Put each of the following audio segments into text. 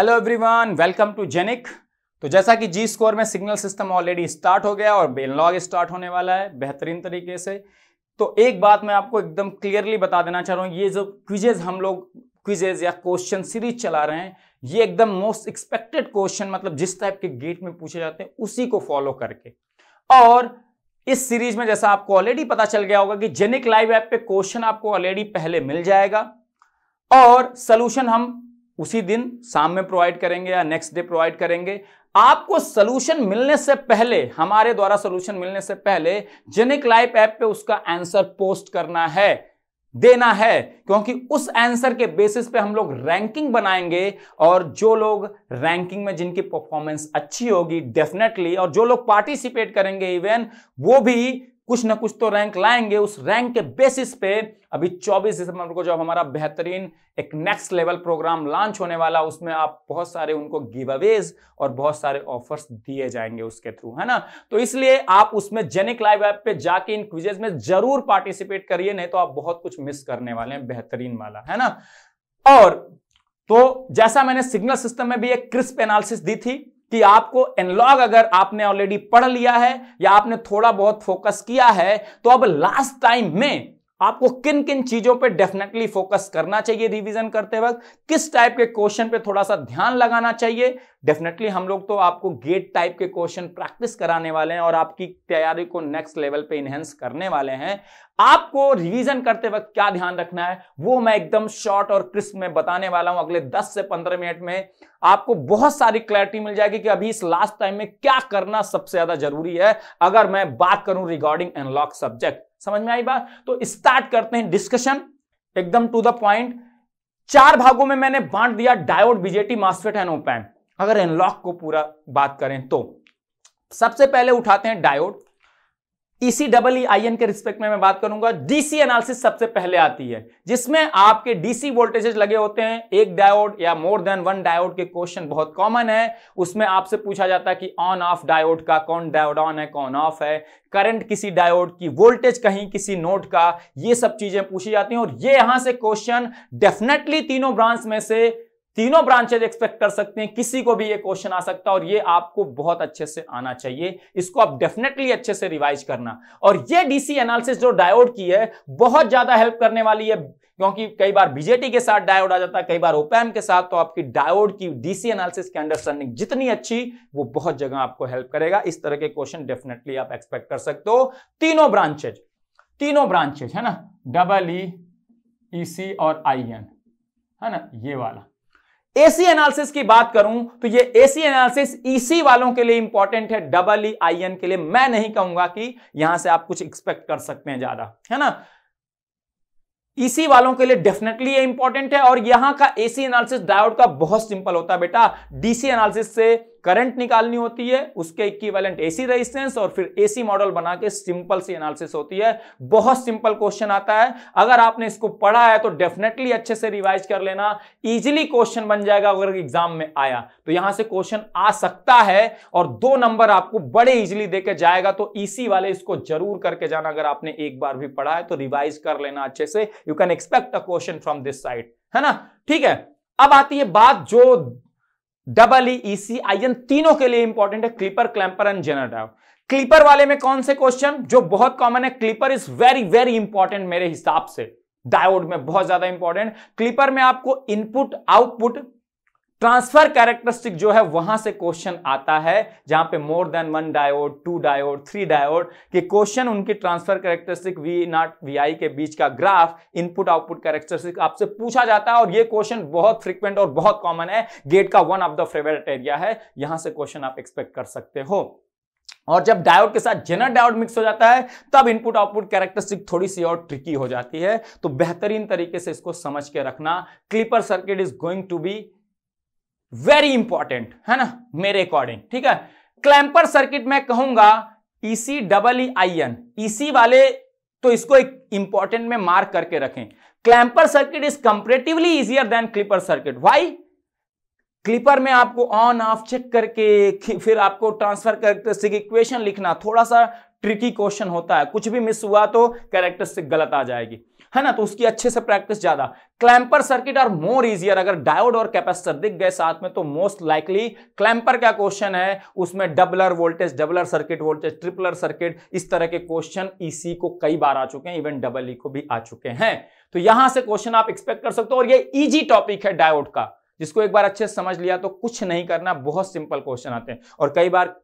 hello everyone welcome to जेनिक तो जैसा कि जी स्कोर में सिग्नल सिस्टम ऑलरेडी स्टार्ट हो गया और बेन लॉग स्टार्ट होने वाला है बेहतरीन तरीके से तो एक बात मैं आपको एकदम क्लियरली बता देना चाह रहा हूँ ये जो क्विजेज हम लोग क्विजेज या क्वेश्चन सीरीज चला रहे हैं ये एकदम मोस्ट एक्सपेक्टेड क्वेश्चन मतलब जिस टाइप के गेट में पूछे जाते हैं उसी को फॉलो करके और इस सीरीज में जैसा आपको ऑलरेडी पता चल गया होगा कि जेनिक लाइव ऐप पे क्वेश्चन आपको ऑलरेडी पहले मिल जाएगा और सोल्यूशन हम उसी दिन शाम में प्रोवाइड करेंगे या नेक्स्ट डे प्रोवाइड करेंगे आपको सोल्यूशन मिलने से पहले हमारे द्वारा सोल्यूशन मिलने से पहले जेनिक लाइफ ऐप पे उसका आंसर पोस्ट करना है देना है क्योंकि उस आंसर के बेसिस पे हम लोग रैंकिंग बनाएंगे और जो लोग रैंकिंग में जिनकी परफॉर्मेंस अच्छी होगी डेफिनेटली और जो लोग पार्टिसिपेट करेंगे इवेन वो भी कुछ ना कुछ तो रैंक लाएंगे उस रैंक के बेसिस पे अभी 24 दिसंबर को जब हमारा बेहतरीन एक नेक्स्ट लेवल प्रोग्राम लॉन्च होने वाला उसमें आप बहुत सारे उनको गिव अवेज और बहुत सारे ऑफर्स दिए जाएंगे उसके थ्रू है ना तो इसलिए आप उसमें जेनिक लाइव ऐप पे जाके इन क्विजेज में जरूर पार्टिसिपेट करिए नहीं तो आप बहुत कुछ मिस करने वाले हैं बेहतरीन वाला है ना और तो जैसा मैंने सिग्नल सिस्टम में भी एक क्रिस्प एनालिसिस दी थी कि आपको एनलॉग अगर आपने ऑलरेडी पढ़ लिया है या आपने थोड़ा बहुत फोकस किया है तो अब लास्ट टाइम में आपको किन किन चीजों पे डेफिनेटली फोकस करना चाहिए रिवीजन करते वक्त किस टाइप के क्वेश्चन पे थोड़ा सा ध्यान लगाना चाहिए डेफिनेटली हम लोग तो आपको गेट टाइप के क्वेश्चन प्रैक्टिस कराने वाले हैं और आपकी तैयारी को नेक्स्ट लेवल पे इनहेंस करने वाले हैं आपको रिवीजन करते वक्त क्या ध्यान रखना है वो मैं एकदम शॉर्ट और क्रिस्प में बताने वाला हूं अगले 10 से 15 मिनट में आपको बहुत सारी क्लैरिटी मिल जाएगी कि अभी इस लास्ट टाइम में क्या करना सबसे ज्यादा जरूरी है अगर मैं बात करूं रिगार्डिंग एनलॉक सब्जेक्ट समझ में आई बात तो स्टार्ट करते हैं डिस्कशन एकदम टू द पॉइंट चार भागों में मैंने बांट दिया diode BJT MOSFET and op amp अगर एनलॉक को पूरा बात करें तो सबसे पहले उठाते हैं diode EC double E I N के रिस्पेक्ट में मैं बात करूंगा डीसी एनालिसिस सबसे पहले आती है जिसमें आपके डीसी वोल्टेजेस लगे होते हैं एक डायोड या मोर देन वन डायोड के क्वेश्चन बहुत कॉमन है उसमें आपसे पूछा जाता है कि ऑन ऑफ डायोड का कौन डायोड ऑन है कौन ऑफ है करंट किसी डायोड की वोल्टेज कहीं किसी नोट का ये सब चीजें पूछी जाती हैं और ये यहां से क्वेश्चन डेफिनेटली तीनों ब्रांच में से तीनों ब्रांचेज एक्सपेक्ट कर सकते हैं किसी को भी ये क्वेश्चन आ सकता है और ये आपको बहुत अच्छे से आना चाहिए इसको आप डेफिनेटली अच्छे से रिवाइज करना और ये डीसी एनालिसिस जो डायोड की है बहुत ज्यादा हेल्प करने वाली है क्योंकि कई बार बीजेटी के साथ डायोड आ जाता है कई बार ओपैम के साथ तो आपकी डायोड की डीसी एनालिसिस की अंडरस्टैंडिंग जितनी अच्छी वो बहुत जगह आपको हेल्प करेगा इस तरह के क्वेश्चन डेफिनेटली आप एक्सपेक्ट कर सकते हो तीनों ब्रांचेज तीनों ब्रांचेज है ना डबल ई ई सी और आई एन है ना ये वाला एसी एनालिसिस की बात करूं तो ये एसी एनालिसिस ईसी वालों के लिए इंपॉर्टेंट है डबल ई आई एन के लिए मैं नहीं कहूंगा कि यहां से आप कुछ एक्सपेक्ट कर सकते हैं ज्यादा है ना ईसी e वालों के लिए डेफिनेटली ये इंपॉर्टेंट है और यहां का एसी एनालिसिस डायोड का बहुत सिंपल होता है बेटा डीसी एनालिसिस से करंट निकालनी होती है उसके इक्विवेलेंट एसी रेजिस्टेंस और फिर एसी मॉडल बना के सिंपल सी एनालिसिस होती है बहुत सिंपल क्वेश्चन आता है अगर आपने इसको पढ़ा है तो डेफिनेटली अच्छे से रिवाइज कर लेना इजीली क्वेश्चन बन जाएगा अगर एग्जाम में आया तो यहां से क्वेश्चन आ सकता है और दो नंबर आपको बड़े इजिली देकर जाएगा तो इसी e वाले इसको जरूर करके जाना अगर आपने एक बार भी पढ़ा है तो रिवाइज कर लेना अच्छे से you can expect a question from this side है ना ठीक है अब आती है बात जो डबल ई आई एन तीनों के लिए इंपॉर्टेंट है clipper clamper and zener diode clipper वाले में कौन से क्वेश्चन जो बहुत कॉमन है clipper is very very important मेरे हिसाब से डायोड में बहुत ज्यादा इंपॉर्टेंट क्लिपर में आपको इनपुट आउटपुट ट्रांसफर कैरेक्टरिस्टिक जो है वहां से क्वेश्चन आता है जहां पे more than one diode two diode three diode के क्वेश्चन उनके transfer characteristic V naught V I के बीच का ग्राफ इनपुट आउटपुट कैरेक्टरिस्टिक आपसे पूछा जाता है और ये क्वेश्चन बहुत फ्रिक्वेंट और बहुत कॉमन है गेट का one of the favourite area है यहां से क्वेश्चन आप एक्सपेक्ट कर सकते हो और जब डायोड के साथ जेनर डायोड मिक्स हो जाता है तब इनपुट आउटपुट कैरेक्टरिस्टिक थोड़ी सी और ट्रिकी हो जाती है तो बेहतरीन तरीके से इसको समझ के रखना clipper circuit is going to be very important है ना मेरे अकॉर्डिंग ठीक है क्लैंपर सर्किट में कहूंगा EC double E I N EC वाले तो इसको एक इंपॉर्टेंट में मार्क करके रखें clamper circuit is comparatively easier than clipper circuit why clipper में आपको ऑन ऑफ चेक करके फिर आपको ट्रांसफर करेक्टरिस्टिक इक्वेशन लिखना थोड़ा सा ट्रिकी क्वेश्चन होता है कुछ भी मिस हुआ तो कैरेक्टरिस्टिक गलत आ जाएगी है ना तो उसकी अच्छे से प्रैक्टिस ज्यादा clamper circuit are more easier अगर डायोड और कैपेसिटर दिख गए साथ में तो मोस्ट लाइकली क्लैंपर का क्वेश्चन है उसमें doubler voltage doubler circuit voltage tripler circuit इस तरह के क्वेश्चन ईसी e को कई बार आ चुके हैं इवन डबल ई को भी आ चुके हैं तो यहां से क्वेश्चन आप एक्सपेक्ट कर सकते हो और ये इजी टॉपिक है डायोड का जिसको एक बार अच्छे से समझ लिया तो कुछ नहीं करना बहुत सिंपल क्वेश्चन आते हैं और कई बार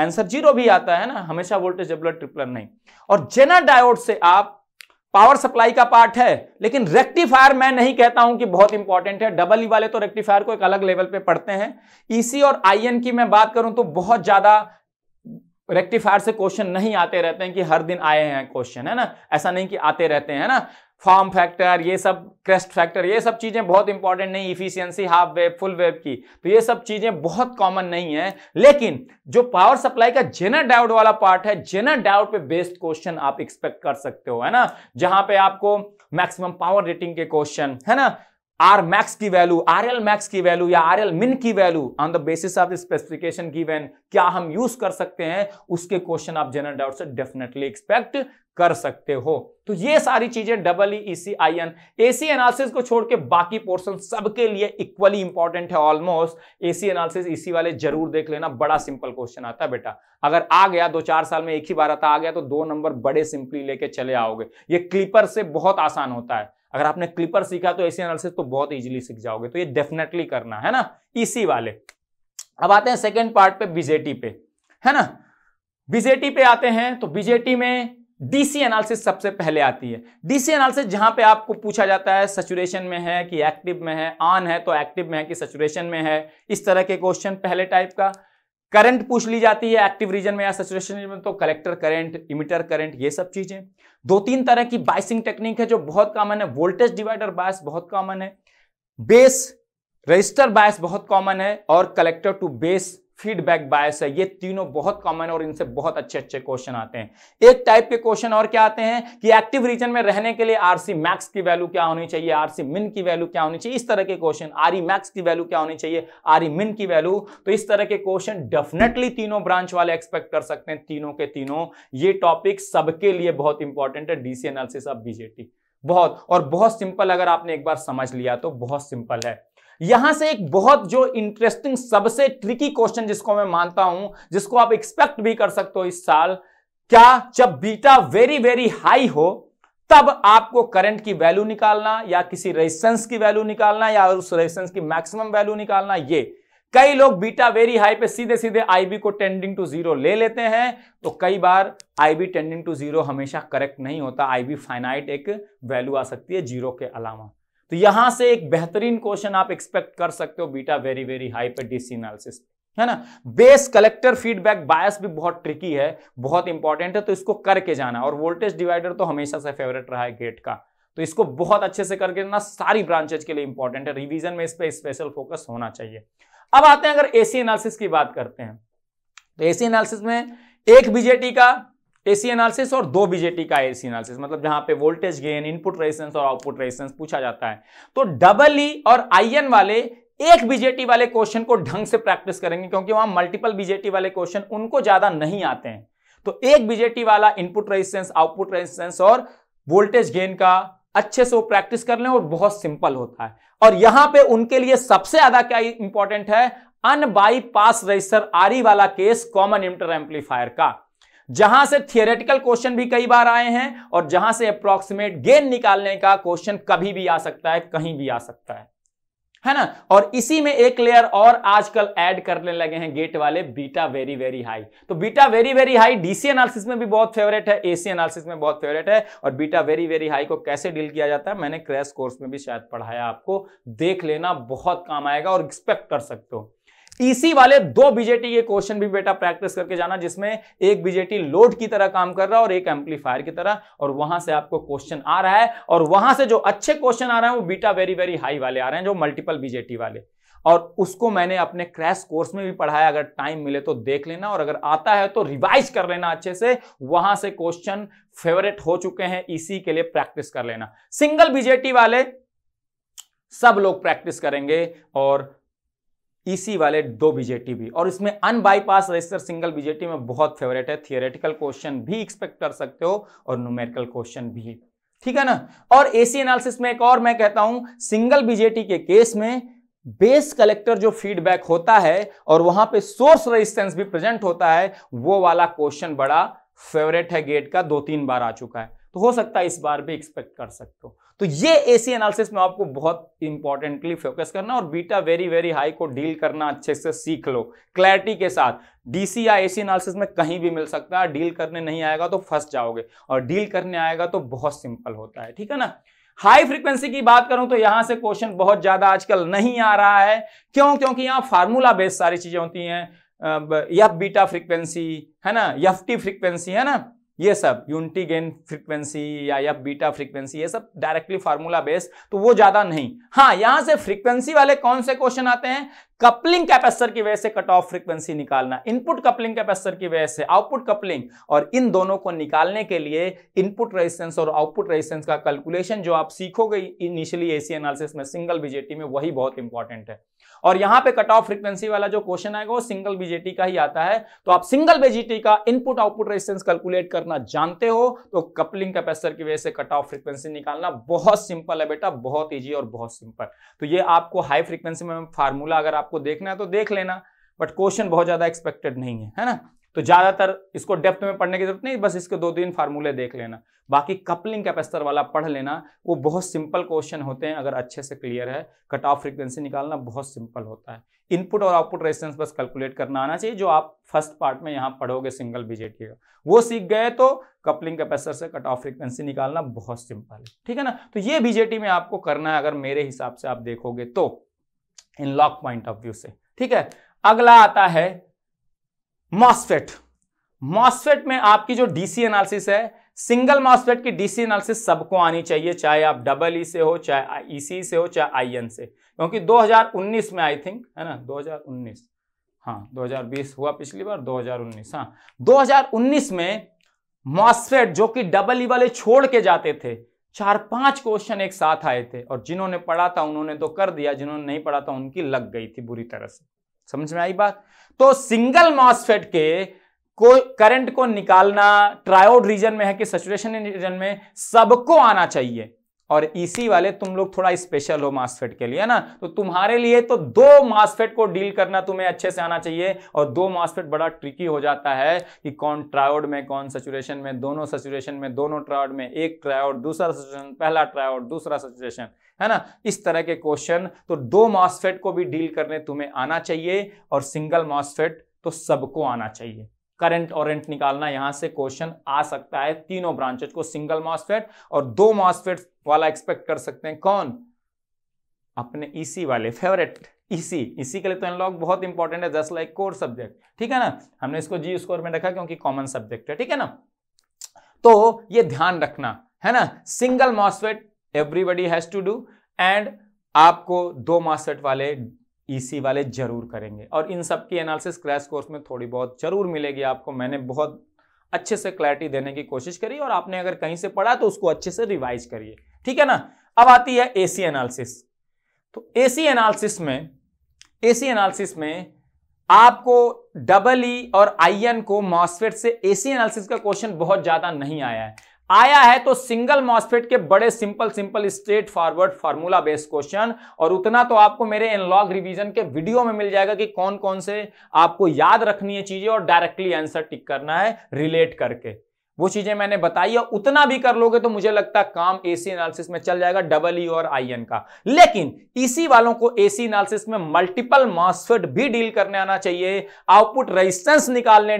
आंसर जीरो भी आता है ना हमेशा वोल्टेज डबलर ट्रिपलर नहीं और जेना डायोड से आप पावर सप्लाई का पार्ट है लेकिन रेक्टिफायर मैं नहीं कहता हूं कि बहुत इंपॉर्टेंट है डबल ई e वाले तो रेक्टिफायर को एक अलग लेवल पे पढ़ते हैं ईसी e और आईएन की मैं बात करूं तो बहुत ज्यादा रेक्टिफायर से क्वेश्चन नहीं आते रहते हैं कि हर दिन आए हैं क्वेश्चन है ना ऐसा नहीं कि आते रहते हैं ना फॉर्म फैक्टर ये सब क्रेस्ट फैक्टर ये सब चीज़ें बहुत इंपॉर्टेंट नहीं efficiency half wave full wave की तो ये सब चीज़ें बहुत कॉमन नहीं है लेकिन जो पावर सप्लाई का जेनर डाउट वाला पार्ट है जेनर डाउट पे बेस्ड क्वेश्चन आप एक्सपेक्ट कर सकते हो है ना जहां पे आपको मैक्सिमम पावर रेटिंग के क्वेश्चन है ना आर मैक्स की वैल्यू आर एल मैक्स की वैल्यू या आर एल मिन की value on the basis of specification given क्या हम यूज कर सकते हैं उसके क्वेश्चन आप जनरल डाउट से डेफिनेटली एक्सपेक्ट कर सकते हो तो ये सारी चीजें double E C I N AC analysis को छोड़ के बाकी पोर्सन सबके लिए इक्वली इंपॉर्टेंट है ऑलमोस्ट एसी एनालिसिस इसी वाले जरूर देख लेना बड़ा सिंपल क्वेश्चन आता है बेटा अगर आ गया दो चार साल में एक ही बार आता आ गया तो दो नंबर बड़े सिंपली लेके चले आओगे ये क्लिपर से बहुत आसान होता है अगर आपने क्लिपर सीखा तो ऐसे एनालिसिस तो बहुत इजीली सीख जाओगे तो ये डेफिनेटली करना है ना इसी वाले अब आते हैं सेकेंड पार्ट पे बीजेटी पे है ना बीजेटी पे आते हैं तो बीजेटी में डीसी एनालिसिस सबसे पहले आती है डीसी एनालिसिस जहां पे आपको पूछा जाता है सचुरेशन में है कि एक्टिव में है ऑन है तो एक्टिव में है कि सचुरेशन में है इस तरह के क्वेश्चन पहले टाइप का करंट पूछ ली जाती है एक्टिव रीजन में या सेचुरेशन रीजन में तो कलेक्टर करंट इमिटर करंट ये सब चीजें दो तीन तरह की बाइसिंग टेक्निक है जो बहुत कॉमन है वोल्टेज डिवाइडर बायस बहुत कॉमन है बेस रजिस्टर बायस बहुत कॉमन है और collector to base feedback bias है ये तीनों बहुत कॉमन और इनसे बहुत अच्छे अच्छे क्वेश्चन आते हैं एक टाइप के क्वेश्चन और क्या आते हैं कि एक्टिव रीजन में रहने के लिए आरसी मैक्स की वैल्यू क्या होनी चाहिए आरसी मिन की वैल्यू क्या होनी चाहिए इस तरह के क्वेश्चन आरई मैक्स की वैल्यू क्या होनी चाहिए आरई मिन e की वैल्यू तो इस तरह के क्वेश्चन डेफिनेटली तीनों ब्रांच वाले एक्सपेक्ट कर सकते हैं तीनों के तीनों ये टॉपिक सबके लिए बहुत इंपॉर्टेंट है डीसी एनालिसिस ऑफ बीजेटी बहुत और बहुत सिंपल अगर आपने एक बार समझ लिया तो बहुत सिंपल है यहां से एक बहुत जो इंटरेस्टिंग सबसे ट्रिकी क्वेश्चन जिसको मैं मानता हूं जिसको आप एक्सपेक्ट भी कर सकते हो इस साल क्या जब बीटा वेरी वेरी हाई हो तब आपको करंट की वैल्यू निकालना या किसी रेजिस्टेंस की वैल्यू निकालना या उस रेजिस्टेंस की मैक्सिमम वैल्यू निकालना ये कई लोग बीटा वेरी हाई पे सीधे सीधे आईबी को टेंडिंग टू जीरो ले लेते हैं तो कई बार आईबी टेंडिंग टू जीरो हमेशा करेक्ट नहीं होता आईबी फाइनाइट एक वैल्यू आ सकती है जीरो के अलावा तो यहां से एक बेहतरीन क्वेश्चन आप एक्सपेक्ट कर सकते हो बीटा वेरी वेरी हाई पे डीसी एनालिसिस है ना बेस कलेक्टर फीडबैक बायस भी बहुत ट्रिकी है बहुत इंपॉर्टेंट है तो इसको करके जाना और वोल्टेज डिवाइडर तो हमेशा से फेवरेट रहा है गेट का तो इसको बहुत अच्छे से करके ना सारी ब्रांचेज के लिए इंपॉर्टेंट है रिविजन में इस पर स्पेशल फोकस होना चाहिए अब आते हैं अगर एसी एनालिसिस की बात करते हैं तो एसी एनालिसिस में एक बीजेटी का एसी एनालिसिस और दो बीजेटी का एसी एनालिसिस मतलब जहां पे वोल्टेज गेन इनपुट रेजिस्टेंस और आउटपुट रेजिस्टेंस पूछा जाता है तो डबल ई e और आईएन वाले एक बीजेटी वाले क्वेश्चन को ढंग से प्रैक्टिस करेंगे क्योंकि वहां मल्टीपल बीजेटी वाले क्वेश्चन उनको ज्यादा नहीं आते हैं तो एक बीजेटी वाला इनपुट रेजिस्टेंस आउटपुट रेजिस्टेंस और वोल्टेज गेन का अच्छे से वो प्रैक्टिस कर लें और बहुत सिंपल होता है और यहां पे उनके लिए सबसे ज्यादा क्या इंपॉर्टेंट है अन बाईपास रजिस्टर आरी वाला केस कॉमन इंटर एम्पलीफायर का जहां से थियोरेटिकल क्वेश्चन भी कई बार आए हैं और जहां से अप्रोक्सीमेट गेन निकालने का क्वेश्चन कभी भी आ सकता है कहीं भी आ सकता है है ना और इसी में एक लेयर और आजकल ऐड करने लगे हैं गेट वाले बीटा वेरी वेरी हाई तो beta very very high DC analysis में भी बहुत फेवरेट है एसी एनालिसिस में बहुत फेवरेट है और बीटा वेरी वेरी हाई को कैसे डील किया जाता है मैंने क्रैश कोर्स में भी शायद पढ़ाया आपको देख लेना बहुत काम आएगा और एक्सपेक्ट कर सकते हो इसी वाले दो बीजेटी के क्वेश्चन भी बेटा प्रैक्टिस करके जाना जिसमें एक बीजेटी लोड की तरह काम कर रहा है और एक एम्पलीफायर की तरह और वहां से आपको क्वेश्चन आ रहा है और वहां से जो अच्छे क्वेश्चन आ रहे हैं वो बीटा वेरी वेरी हाई वाले आ रहे हैं जो मल्टीपल बीजेटी वाले और उसको मैंने अपने क्रैश कोर्स में भी पढ़ाया अगर टाइम मिले तो देख लेना और अगर आता है तो रिवाइज कर लेना अच्छे से वहां से क्वेश्चन फेवरेट हो चुके हैं इसी के लिए प्रैक्टिस कर लेना सिंगल बीजेटी वाले सब लोग प्रैक्टिस करेंगे और ईसी e वाले दो बीजेटी भी और इसमें अनबाईपास रजिस्टर सिंगल बीजेटी में बहुत फेवरेट है थियोरेटिकल क्वेश्चन भी एक्सपेक्ट कर सकते हो और न्यूमेरिकल क्वेश्चन भी ठीक है ना और एसी एनालिसिस में एक और मैं कहता हूं सिंगल बीजेटी के केस में बेस कलेक्टर जो फीडबैक होता है और वहां पे सोर्स रेजिस्टेंस भी प्रेजेंट होता है वो वाला क्वेश्चन बड़ा फेवरेट है गेट का दो तीन बार आ चुका है तो हो सकता है इस बार भी एक्सपेक्ट कर सकते हो तो ये एसी एनालिसिस में आपको बहुत इंपॉर्टेंटली फोकस करना और बीटा वेरी वेरी हाई को डील करना अच्छे से सीख लो क्लैरिटी के साथ डीसी या एसी एनालिसिस में कहीं भी मिल सकता है डील करने नहीं आएगा तो फंस जाओगे और डील करने आएगा तो बहुत सिंपल होता है ठीक है ना हाई फ्रीक्वेंसी की बात करूं तो यहां से क्वेश्चन बहुत ज्यादा आजकल नहीं आ रहा है क्यों क्योंकि यहां फार्मूला बेस्ड सारी चीजें होती हैं यफ बीटा फ्रीक्वेंसी है ना यफ टी फ्रीक्वेंसी है ना ये सब यूनिटी गेन फ्रीक्वेंसी या या बीटा फ्रीक्वेंसी ये सब डायरेक्टली फार्मूला बेस्ड तो वो ज्यादा नहीं हाँ यहां से फ्रीक्वेंसी वाले कौन से क्वेश्चन आते हैं कपलिंग कैपेसिटर की वजह से कट ऑफ फ्रीक्वेंसी निकालना इनपुट कपलिंग कैपेसिटर की वजह से आउटपुट कपलिंग और इन दोनों को निकालने के लिए इनपुट रेजिस्टेंस और आउटपुट रेजिस्टेंस का कैलकुलेशन जो आप सीखोगे इनिशियली एसी एनालिसिस में सिंगल बीजेटी में वही बहुत इंपॉर्टेंट है और यहां पे कट ऑफ फ्रीक्वेंसी वाला जो क्वेश्चन आएगा वो सिंगल बीजेटी का ही आता है तो आप सिंगल बीजेटी का इनपुट आउटपुट रेजिस्टेंस कैलकुलेट करना जानते हो तो कपलिंग कैपेसिटर की वजह से कट ऑफ फ्रीक्वेंसी निकालना बहुत सिंपल है बेटा बहुत ईजी और बहुत सिंपल तो ये आपको हाई फ्रीक्वेंसी में फार्मूला अगर आपको देखना है तो देख लेना बट क्वेश्चन बहुत ज्यादा एक्सपेक्टेड नहीं है है ना तो ज़्यादातर इसको डेप्थ में पढ़ने की जरूरत नहीं बस इसके दो तीन फार्मूले देख लेना बाकी कपलिंग कैपेसिटर वाला पढ़ लेना वो बहुत सिंपल क्वेश्चन होते हैं अगर अच्छे से क्लियर है कट ऑफ फ्रीक्वेंसी निकालना बहुत सिंपल होता है इनपुट और आउटपुट रेजिस्टेंस बस कैलकुलेट करना आना चाहिए जो आप फर्स्ट पार्ट में यहाँ पढ़ोगे सिंगल का वो सीख गए तो कपलिंग कैपेसिटर से कट ऑफ फ्रीक्वेंसी निकालना बहुत सिंपल है ठीक है ना तो ये बीजेटी में आपको करना है अगर मेरे हिसाब से आप देखोगे तो analog point of view से ठीक है अगला आता है मॉस्फेट मॉस्फेट में आपकी जो डीसी एनालिसिस है सिंगल मॉस्फेट की डीसी एनालिसिस सबको आनी चाहिए चाहे आप डबल ई e से हो चाहे ईसी e से हो चाहे आईएन से क्योंकि 2019 में आई थिंक है ना 2019 हाँ 2020 हुआ पिछली बार 2019 हाँ 2019 में मॉस्फेट जो कि डबल ई e वाले छोड़ के जाते थे चार पांच क्वेश्चन एक साथ आए थे और जिन्होंने पढ़ा था उन्होंने तो कर दिया जिन्होंने नहीं पढ़ा था उनकी लग गई थी बुरी तरह से समझ में आई बात तो सिंगल मॉसफेट के को करंट को निकालना ट्रायोड रीजन में है कि सचुरेशन रीजन में सबको आना चाहिए और इसी वाले तुम लोग थोड़ा स्पेशल हो मास्फेट के लिए ना तो तुम्हारे लिए तो दो मास्फेट को डील करना तुम्हें अच्छे से आना चाहिए और दो मास्फेट बड़ा ट्रिकी हो जाता है कि कौन ट्रायोड में कौन सचुरेशन में दोनों सचुरेशन में दोनों ट्रायोड में एक ट्रायोड दूसरा सचुरेशन पहला ट्रायोड दूसरा सचुरेशन है ना इस तरह के क्वेश्चन तो दो मास्फेट को भी डील करने तुम्हें आना चाहिए और सिंगल मास्फेट तो सबको आना चाहिए करंट और रेंट निकालना यहां से क्वेश्चन आ सकता है तीनों ब्रांचेज को सिंगल मॉसफेट और दो मॉसफेट वाला एक्सपेक्ट कर सकते हैं कौन अपने इसी e वाले फेवरेट इसी इसी के लिए तो एनलॉग बहुत इंपॉर्टेंट है जस्ट लाइक कोर सब्जेक्ट ठीक है ना हमने इसको जी स्कोर में रखा क्योंकि कॉमन सब्जेक्ट है ठीक है ना तो ये ध्यान रखना है ना single MOSFET everybody has to do and आपको दो मॉसफेट वाले ईसी e वाले जरूर करेंगे और इन सब की एनालिसिस क्रैश कोर्स में थोड़ी बहुत जरूर मिलेगी आपको मैंने बहुत अच्छे से क्लैरिटी देने की कोशिश करी और आपने अगर कहीं से पढ़ा तो उसको अच्छे से रिवाइज करिए ठीक है ना अब आती है एसी एनालिसिस तो एसी एनालिसिस में एसी एनालिसिस में आपको डबल ई e और आई को मॉसफेट से एसी एनालिसिस का क्वेश्चन बहुत ज्यादा नहीं आया है आया है तो सिंगल मॉस्फेट के बड़े simple simple straightforward formula based question और उतना तो आपको मेरे एनलॉग रिवीजन के वीडियो में मिल जाएगा कि कौन कौन से आपको याद रखनी है चीजें और डायरेक्टली आंसर टिक करना है रिलेट करके वो चीजें मैंने बताई और उतना भी कर लोगे तो मुझे लगता है काम एसी एनालिसिस में चल जाएगा डबल ई e और आई एन का लेकिन इसी e वालों को एसी एनालिसिस में मल्टीपल मॉसफेट भी डील करने आना चाहिए आउटपुट रेजिस्टेंस निकालने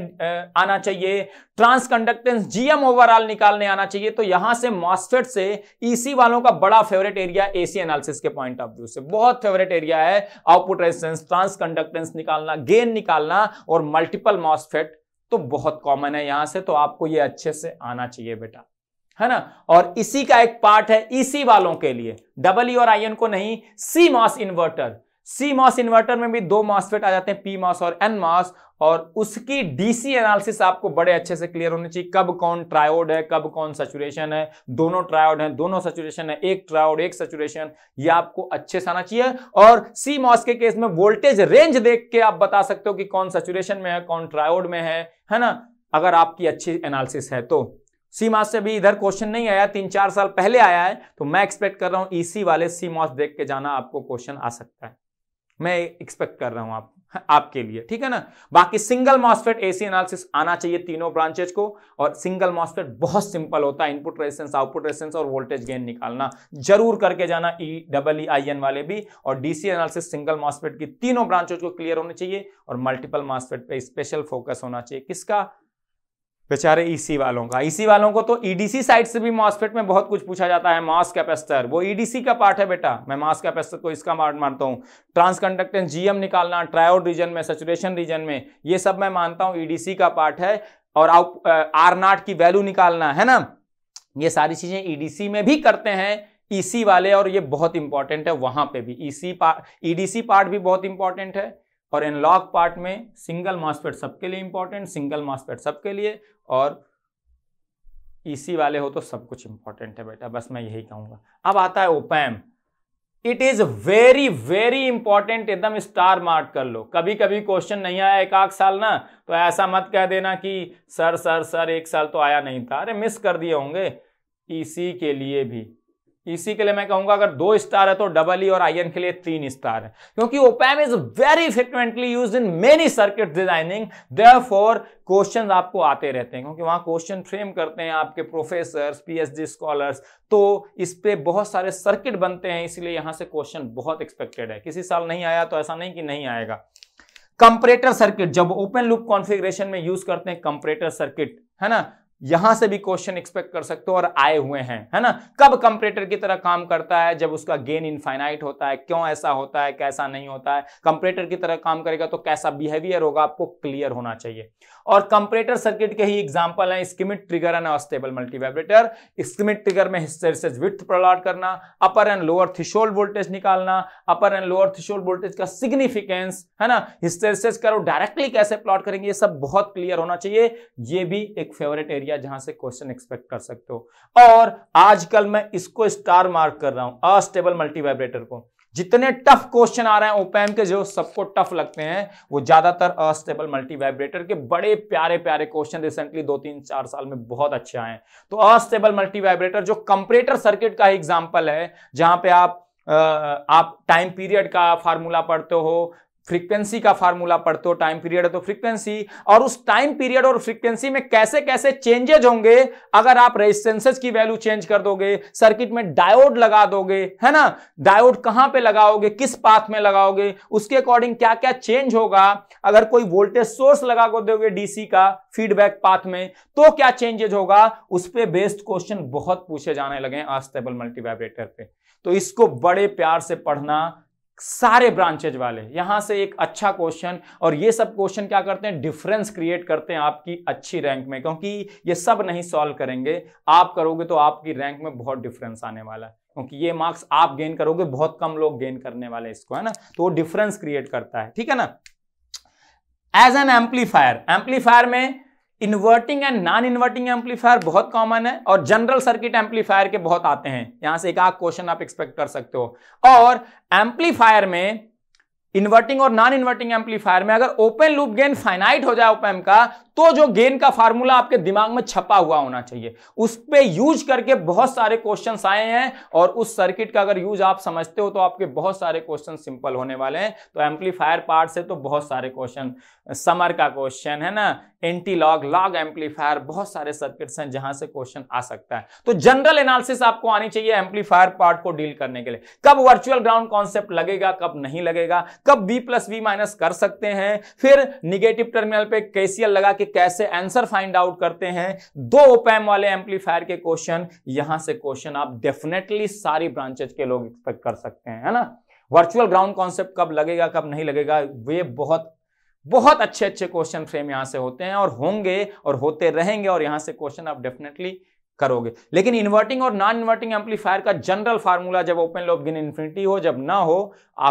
आना चाहिए ट्रांसकंडक्टेंस जीएम ओवरऑल निकालने आना चाहिए तो यहां से मॉसफेट से ईसी e वालों का बड़ा फेवरेट एरिया एसी एनालिसिस के पॉइंट ऑफ व्यू से बहुत फेवरेट एरिया है आउटपुट रेजिस्टेंस ट्रांसकंडक्टेंस निकालना गेन निकालना और मल्टीपल मॉसफेट तो बहुत कॉमन है यहां से तो आपको ये अच्छे से आना चाहिए बेटा है ना और इसी का एक पार्ट है इसी वालों के लिए डबल ई और आयन को नहीं CMOS inverter CMOS inverter में भी दो मॉसफेट आ जाते हैं पी मॉस और एन मॉस और उसकी डीसी एनालिसिस आपको बड़े अच्छे से क्लियर होनी चाहिए कब कौन ट्रायोड है कब कौन सचुरेशन है दोनों ट्रायोड है दोनों सचुरेशन है एक ट्रायोड एक सचुरेशन ये आपको अच्छे से आना चाहिए और सी मॉस के केस में वोल्टेज रेंज देख के आप बता सकते हो कि कौन सचुरेशन में है कौन ट्रायोड में है है ना अगर आपकी अच्छी एनालिसिस है तो सीमास से भी इधर क्वेश्चन नहीं आया तीन चार साल पहले आया है तो मैं एक्सपेक्ट कर रहा हूं ईसी e वाले सीमास देख के जाना आपको क्वेश्चन आ सकता है मैं एक्सपेक्ट कर रहा हूं आप आपके लिए ठीक है ना बाकी सिंगल मॉस्फेट एसी एनालिसिस आना चाहिए तीनों ब्रांचेज को और सिंगल मॉस्फेट बहुत सिंपल होता है इनपुट रेजिस्टेंस आउटपुट रेजिस्टेंस और वोल्टेज गेन निकालना जरूर करके जाना E double E I N वाले भी और डीसी एनालिसिस सिंगल मॉस्फेट की तीनों ब्रांचेज को क्लियर होनी चाहिए और मल्टीपल मॉस्फेट पे स्पेशल फोकस होना चाहिए किसका बेचारे ईसी e वालों का ईसी e वालों को तो ईडीसी e साइड से भी मॉसफेट में बहुत कुछ पूछा जाता है मास कैपेसिटर वो ईडीसी का पार्ट है बेटा मैं मास कैपेसिटर को इसका पार्ट मानता हूँ ट्रांसकंडक्टेंस जीएम निकालना ट्रायोड रीजन में सेचुरेशन रीजन में ये सब मैं मानता हूँ ईडीसी का पार्ट है और आर नाट की वैल्यू निकालना है ना ये सारी चीजें ईडीसी में भी करते हैं ईसी वाले और ये बहुत इंपॉर्टेंट है वहां पे भी ईसी पार्ट ईडीसी पार्ट भी बहुत इंपॉर्टेंट है और एनलॉग पार्ट में सिंगल मास्पेट सबके लिए इंपॉर्टेंट सिंगल मास्पेट सबके लिए और ईसी e वाले हो तो सब कुछ इंपॉर्टेंट है बेटा बस मैं यही कहूंगा अब आता है op amp it is very very important एकदम स्टार मार्क कर लो कभी कभी क्वेश्चन नहीं आया एक आध साल ना तो ऐसा मत कह देना कि सर सर सर एक साल तो आया नहीं था अरे मिस कर दिए होंगे ईसी e के लिए भी इसी के लिए मैं कहूंगा अगर दो स्टार है तो डबल ई e और आई के लिए तीन स्टार है क्योंकि op amp is very frequently use in many circuit designing therefore question आपको आते रहते हैं क्योंकि वहां क्वेश्चन फ्रेम करते हैं आपके प्रोफेसर पीएचडी स्कॉलर्स तो इस पर बहुत सारे सर्किट बनते हैं इसलिए यहां से क्वेश्चन बहुत एक्सपेक्टेड है किसी साल नहीं आया तो ऐसा नहीं कि नहीं आएगा कंपरेटर सर्किट जब ओपन लुप कॉन्फिग्रेशन में यूज करते हैं कंपरेटर सर्किट है ना यहां से भी क्वेश्चन एक्सपेक्ट कर सकते हो और आए हुए हैं है ना कब कंपरेटर की तरह काम करता है जब उसका गेन इनफाइनाइट होता है क्यों ऐसा होता है कैसा नहीं होता है कंपरेटर की तरह काम करेगा तो कैसा बिहेवियर होगा आपको क्लियर होना चाहिए और कंपरेटर सर्किट के ही एग्जाम्पल है Schmitt trigger and astable multivibrator Schmitt trigger में हिस्सेज विथ प्लॉट करना upper and lower threshold voltage निकालना upper and lower threshold voltage का सिग्निफिकेंस है ना हिस्सेज करो डायरेक्टली कैसे प्लॉट करेंगे ये सब बहुत क्लियर होना चाहिए ये भी एक फेवरेट एरिया एरिया जहां से क्वेश्चन एक्सपेक्ट कर सकते हो और आजकल मैं इसको स्टार मार्क कर रहा हूं अस्टेबल मल्टीवाइब्रेटर को जितने टफ क्वेश्चन आ रहे हैं ओपैम के जो सबको टफ लगते हैं वो ज्यादातर अस्टेबल मल्टी वाइब्रेटर के बड़े प्यारे प्यारे क्वेश्चन रिसेंटली दो तीन चार साल में बहुत अच्छे आए हैं तो अस्टेबल मल्टी वाइब्रेटर जो कंपरेटर सर्किट का एग्जाम्पल है जहां पे आप आ, आप टाइम पीरियड का फार्मूला पढ़ते हो फ्रीक्वेंसी का फार्मूला पढ़ते हो टाइम पीरियड है तो फ्रीक्वेंसी और उस टाइम पीरियड और फ्रीक्वेंसी में कैसे कैसे चेंजेज होंगे अगर आप रेजिस्टेंसेज की वैल्यू चेंज कर दोगे सर्किट में डायोड लगा दोगे है ना डायोड कहां पे लगाओगे किस पाथ में लगाओगे उसके अकॉर्डिंग क्या क्या चेंज होगा अगर कोई वोल्टेज सोर्स लगा को दोगे डीसी का फीडबैक पाथ में तो क्या चेंजेज होगा उस पर बेस्ड क्वेश्चन बहुत पूछे जाने लगे आज स्टेबल मल्टीवाइब्रेटर पे तो इसको बड़े प्यार से पढ़ना सारे ब्रांचेज वाले यहां से एक अच्छा क्वेश्चन और ये सब क्वेश्चन क्या करते हैं डिफरेंस क्रिएट करते हैं आपकी अच्छी रैंक में क्योंकि ये सब नहीं सॉल्व करेंगे आप करोगे तो आपकी रैंक में बहुत डिफरेंस आने वाला है क्योंकि ये मार्क्स आप गेन करोगे बहुत कम लोग गेन करने वाले इसको है ना तो वो डिफरेंस क्रिएट करता है ठीक है ना एज एन एम्पलीफायर एम्पलीफायर में inverting and non inverting amplifier बहुत कॉमन है और जनरल सर्किट एम्पलीफायर के बहुत आते हैं यहां से एक आग क्वेश्चन आप एक्सपेक्ट कर सकते हो और एम्पलीफायर में इन्वर्टिंग और नॉन इन्वर्टिंग एम्पलीफायर में अगर ओपन लूप गेन फाइनाइट हो जाए ओपन का तो जो गेन का फार्मूला आपके दिमाग में छपा हुआ होना चाहिए उस पर यूज करके बहुत सारे क्वेश्चन आए हैं और उस सर्किट का अगर यूज आप समझते हो तो आपके बहुत सारे क्वेश्चन सिंपल होने वाले हैं तो एम्पलीफायर पार्ट से तो बहुत सारे क्वेश्चन समर का क्वेश्चन है ना एंटी लॉग लॉग एम्पलीफायर बहुत सारे सर्किट हैं जहां से क्वेश्चन आ सकता है तो जनरल एनालिसिस आपको आनी चाहिए एम्पलीफायर पार्ट को डील करने के लिए कब वर्चुअल ग्राउंड कॉन्सेप्ट लगेगा कब नहीं लगेगा कब बी प्लस वी माइनस कर सकते हैं फिर निगेटिव टर्मिनल पे कैसियल लगा के कि कैसे आंसर फाइंड आउट करते हैं दो ओपैम वाले एम्पलीफायर के क्वेश्चन यहां से क्वेश्चन आप डेफिनेटली सारी ब्रांचेज के लोग एक्सपेक्ट कर सकते हैं है ना वर्चुअल ग्राउंड कॉन्सेप्ट कब लगेगा कब नहीं लगेगा वे बहुत बहुत अच्छे अच्छे क्वेश्चन फ्रेम यहां से होते हैं और होंगे और होते रहेंगे और यहां से क्वेश्चन आप डेफिनेटली करोगे लेकिन इन्वर्टिंग और नॉन इन्वर्टिंग एम्पलीफायर का जनरल फार्मूला जब ओपन लॉब गिन इन्फिनिटी हो जब ना हो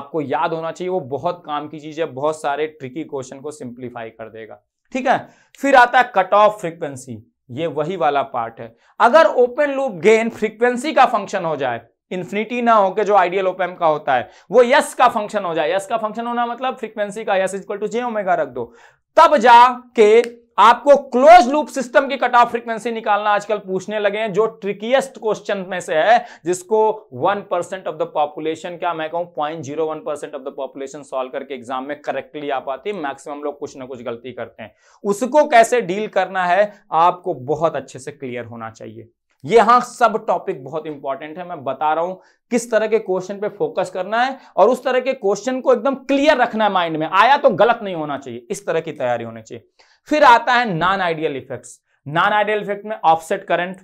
आपको याद होना चाहिए वो बहुत काम की चीज़ है बहुत सारे ट्रिकी क्वेश्चन को सिंप्लीफाई कर देगा ठीक है फिर आता है कट ऑफ फ्रीक्वेंसी ये वही वाला पार्ट है अगर ओपन लूप गेन फ्रीक्वेंसी का फंक्शन हो जाए इन्फिनिटी ना होकर जो आइडियल ओपन का होता है वो यस का फंक्शन हो जाए यस का फंक्शन होना मतलब फ्रीक्वेंसी का S equal to J omega रख दो तब जाके आपको क्लोज लूप सिस्टम की कट ऑफ फ्रीक्वेंसी निकालना आजकल पूछने लगे हैं जो ट्रिकीएस्ट क्वेश्चन में से है जिसको one percent of the population क्या मैं कहूं point zero one percent of the population solve करके एग्जाम में करेक्टली आ पाती है मैक्सिमम लोग कुछ ना कुछ गलती करते हैं उसको कैसे डील करना है आपको बहुत अच्छे से क्लियर होना चाहिए ये हाँ सब टॉपिक बहुत इंपॉर्टेंट है मैं बता रहा हूं किस तरह के क्वेश्चन पे फोकस करना है और उस तरह के क्वेश्चन को एकदम क्लियर रखना है माइंड में आया तो गलत नहीं होना चाहिए इस तरह की तैयारी होनी चाहिए फिर आता है non ideal effects non ideal effect में offset current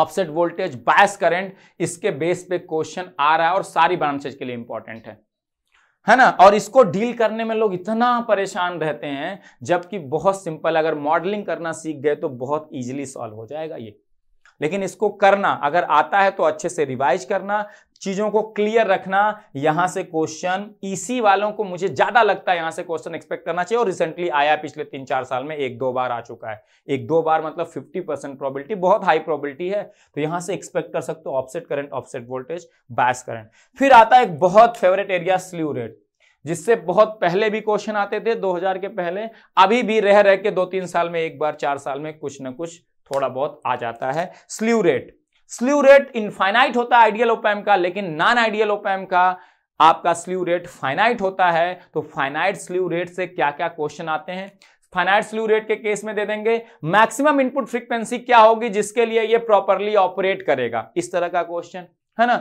offset voltage bias current इसके बेस पे क्वेश्चन आ रहा है और सारी ब्रांचेज के लिए इंपॉर्टेंट है है ना और इसको डील करने में लोग इतना परेशान रहते हैं जबकि बहुत सिंपल अगर मॉडलिंग करना सीख गए तो बहुत इजीली सॉल्व हो जाएगा ये लेकिन इसको करना अगर आता है तो अच्छे से रिवाइज करना चीजों को क्लियर रखना यहां से क्वेश्चन ईसी e वालों को मुझे ज्यादा लगता है यहां से क्वेश्चन एक्सपेक्ट करना चाहिए और रिसेंटली आया पिछले तीन चार साल में एक दो बार आ चुका है एक दो बार मतलब 50 परसेंट प्रॉबिलिटी बहुत हाई प्रॉबिलिटी है तो यहां से एक्सपेक्ट कर सकते हो offset current offset voltage bias current फिर आता है एक बहुत फेवरेट एरिया स्ल्यू रेट जिससे बहुत पहले भी क्वेश्चन आते थे 2000 के पहले अभी भी रह रह के दो तीन साल में एक बार चार साल में कुछ ना कुछ थोड़ा बहुत आ जाता है slew rate slew rate infinite होता है आइडियल ओपैम का लेकिन नॉन आइडियल ओपैम का आपका स्ल्यू रेट फाइनाइट होता है तो फाइनाइट स्ल्यू रेट से क्या क्या क्वेश्चन आते हैं फाइनाइट स्ल्यू रेट के केस में दे देंगे मैक्सिमम इनपुट फ्रीक्वेंसी क्या होगी जिसके लिए ये प्रॉपरली ऑपरेट करेगा इस तरह का क्वेश्चन है ना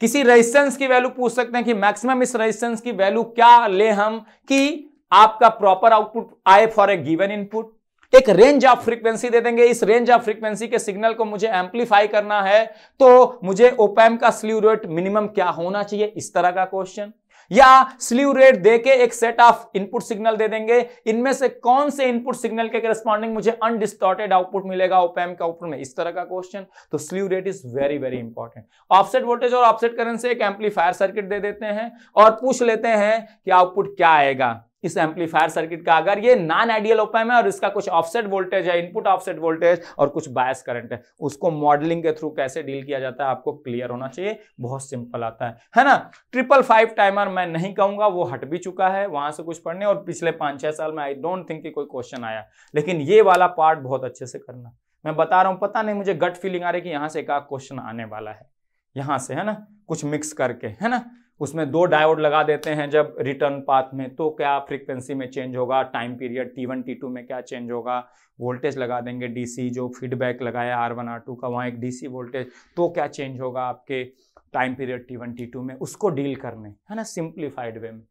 किसी रेजिस्टेंस की वैल्यू पूछ सकते हैं कि मैक्सिमम इस रेजिस्टेंस की वैल्यू क्या ले हम कि आपका प्रॉपर आउटपुट आए फॉर ए गिवन इनपुट एक रेंज ऑफ फ्रीक्वेंसी दे देंगे इस रेंज ऑफ फ्रीक्वेंसी के सिग्नल को मुझे एम्पलीफाई करना है तो मुझे ओपैम का स्लीव रेट मिनिमम क्या होना चाहिए इस तरह का क्वेश्चन या स्लीव रेट देके एक सेट ऑफ इनपुट सिग्नल दे देंगे इनमें से कौन से इनपुट सिग्नल के करस्पॉन्डिंग मुझे अनडिस्टॉर्टेड आउटपुट मिलेगा ओपैम के आउटपुट में इस तरह का क्वेश्चन तो slew rate is very very important offset voltage और ऑफसेट करंट से एक एम्पलीफायर सर्किट दे देते हैं और पूछ लेते हैं कि आउटपुट क्या आएगा इस एम्पलीफायर सर्किट का अगर ये नॉन आइडियल ओपन है और इसका कुछ ऑफसेट वोल्टेज है इनपुट ऑफसेट वोल्टेज और कुछ बायस करंट है उसको मॉडलिंग के थ्रू कैसे डील किया जाता है आपको क्लियर होना चाहिए बहुत सिंपल आता है है ना ट्रिपल फाइव टाइमर मैं नहीं कहूंगा वो हट भी चुका है वहां से कुछ पढ़ने और पिछले पांच छह साल में आई डोंट थिंक कोई क्वेश्चन आया लेकिन ये वाला पार्ट बहुत अच्छे से करना मैं बता रहा हूँ पता नहीं मुझे गट फीलिंग आ रही कि यहाँ से एक क्वेश्चन आने वाला है यहाँ से है ना कुछ मिक्स करके है ना उसमें दो डायोड लगा देते हैं जब रिटर्न पाथ में तो क्या फ्रीक्वेंसी में चेंज होगा time period T one T two में क्या चेंज होगा वोल्टेज लगा देंगे डीसी जो फीडबैक लगाया आर वन आर टू का वहाँ एक डीसी वोल्टेज तो क्या चेंज होगा आपके time period T one T two में उसको डील करने है ना सिंप्लीफाइड वे में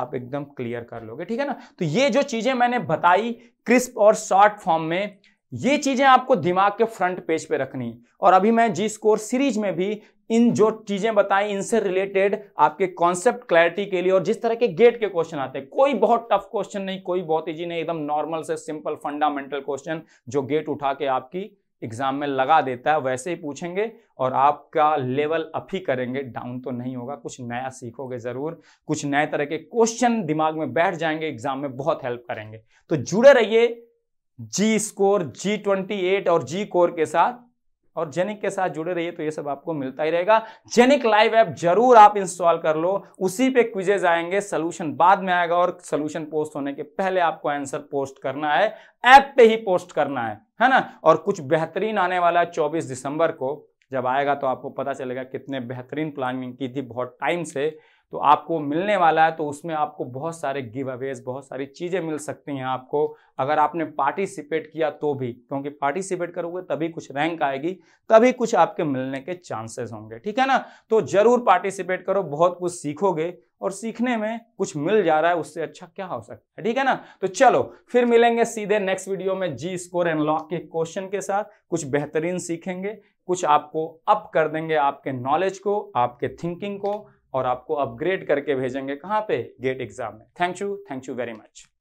आप एकदम क्लियर कर लोगे ठीक है ना तो ये जो चीज़ें मैंने बताई क्रिस्प और शॉर्ट फॉर्म में ये चीजें आपको दिमाग के फ्रंट पेज पे रखनी और अभी मैं जी स्कोर सीरीज में भी इन जो चीजें बताई इनसे रिलेटेड आपके कॉन्सेप्ट क्लैरिटी के लिए और जिस तरह के गेट के क्वेश्चन आते हैं कोई बहुत टफ क्वेश्चन नहीं कोई बहुत ईजी नहीं एकदम नॉर्मल से सिंपल फंडामेंटल क्वेश्चन जो गेट उठा के आपकी एग्जाम में लगा देता है वैसे ही पूछेंगे और आपका लेवल अप ही करेंगे डाउन तो नहीं होगा कुछ नया सीखोगे ज़रूर कुछ नए तरह के क्वेश्चन दिमाग में बैठ जाएंगे एग्जाम में बहुत हेल्प करेंगे तो जुड़े रहिए जी स्कोर जी ट्वेंटी एट और जी कोर के साथ और जेनिक के साथ जुड़े रहिए तो ये सब आपको मिलता ही रहेगा जेनिक लाइव ऐप जरूर आप इंस्टॉल कर लो उसी पे क्विजेज आएंगे सोल्यूशन बाद में आएगा और सोल्यूशन पोस्ट होने के पहले आपको आंसर पोस्ट करना है ऐप पे ही पोस्ट करना है है ना और कुछ बेहतरीन आने वाला है चौबीस दिसंबर को जब आएगा तो आपको पता चलेगा कितने बेहतरीन प्लानिंग की थी बहुत टाइम से तो आपको मिलने वाला है तो उसमें आपको बहुत सारे गिव अवेज बहुत सारी चीज़ें मिल सकती हैं आपको अगर आपने पार्टिसिपेट किया तो भी क्योंकि पार्टिसिपेट करोगे तभी कुछ रैंक आएगी तभी कुछ आपके मिलने के चांसेस होंगे ठीक है ना तो ज़रूर पार्टिसिपेट करो बहुत कुछ सीखोगे और सीखने में कुछ मिल जा रहा है उससे अच्छा क्या हो सकता है ठीक है ना तो चलो फिर मिलेंगे सीधे नेक्स्ट वीडियो में जी स्कोर एंड लॉक के क्वेश्चन के साथ कुछ बेहतरीन सीखेंगे कुछ आपको अप कर देंगे आपके नॉलेज को आपके थिंकिंग को और आपको अपग्रेड करके भेजेंगे कहाँ पे गेट एग्जाम में thank you thank you very much